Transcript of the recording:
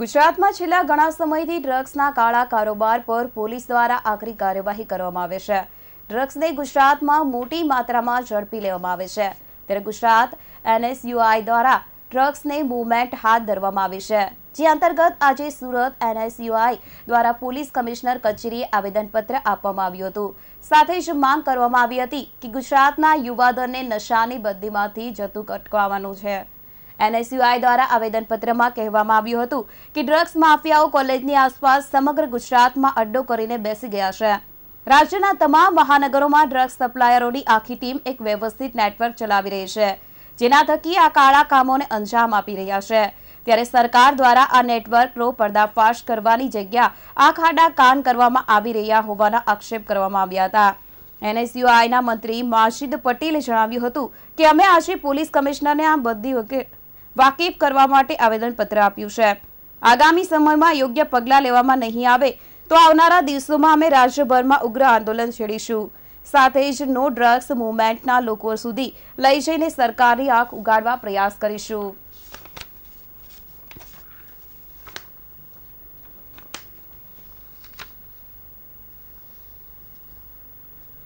ગુજરાતમાં છેલ્લા ઘણા સમયથી ડ્રગ્સના કાળા કારોબાર પર પોલીસ દ્વારા આકરી કાર્યવાહી કરવામાં આવે છે ડ્રગ્સને ગુજરાતમાં મોટી માત્રામાં ઝડપી લેવામાં આવે છે ત્યારે ગુજરાત એનએસયુઆઈ દ્વારા ડ્રગ્સને મુવમેન્ટ હાથ ધરવામાં આવી છે જે અંતર્ગત આજે સુરત એનએસયુઆઈ દ્વારા પોલીસ કમિશનર કચેરીએ આવેદનપત્ર આપવામાં આવ્યું હતું સાથે જ માંગ કરવામાં આવી હતી કે ગુજરાતના યુવાધનને નશાની બદલીમાંથી જતું અટકાવવાનું છે એનએસયુઆઈ દ્વારા આવેદનપત્રમાં કહેવામાં આવ્યું હતું કે ડ્રગ્સ માફિયાઓ કોલેજની આસપાસ સમગ્ર ગુજરાતમાં અડ્ડો કરીને બેસી ગયા છે રાજ્યના તમામ મહાનગરોમાં ડ્રગ્સ સપ્લાયરોની આખી ટીમ એક વ્યવસ્થિત નેટવર્ક ચલાવી રહી છે જેના થકી આ કાળા કામોને અંજામ આપી રહ્યા છે ત્યારે સરકાર દ્વારા આ નેટવર્કનો પર્દાફાશ કરવાની જગ્યા આ ખાડા કાન કરવામાં આવી રહ્યા હોવાના આક્ષેપ કરવામાં આવ્યા હતા એનએસયુઆઈના મંત્રી માશિદ પટેલે જણાવ્યું હતું કે અમે આજે પોલીસ કમિશનરને આ બધી વાકેફ કરવા માટે આવેદનપત્ર આપ્યું છે આગામી સમયમાં યોગ્ય પગલાં લેવામાં નહીં આવે તો આવનારા દિવસોમાં અમે રાજ્યભરમાં ઉગ્ર આંદોલન છેડીશું સાથે જ નો ડ્રગ્સ મુવમેન્ટના લોકો સુધી લઈ જઈને સરકારની આંખ ઉગાડવા પ્રયાસ કરીશું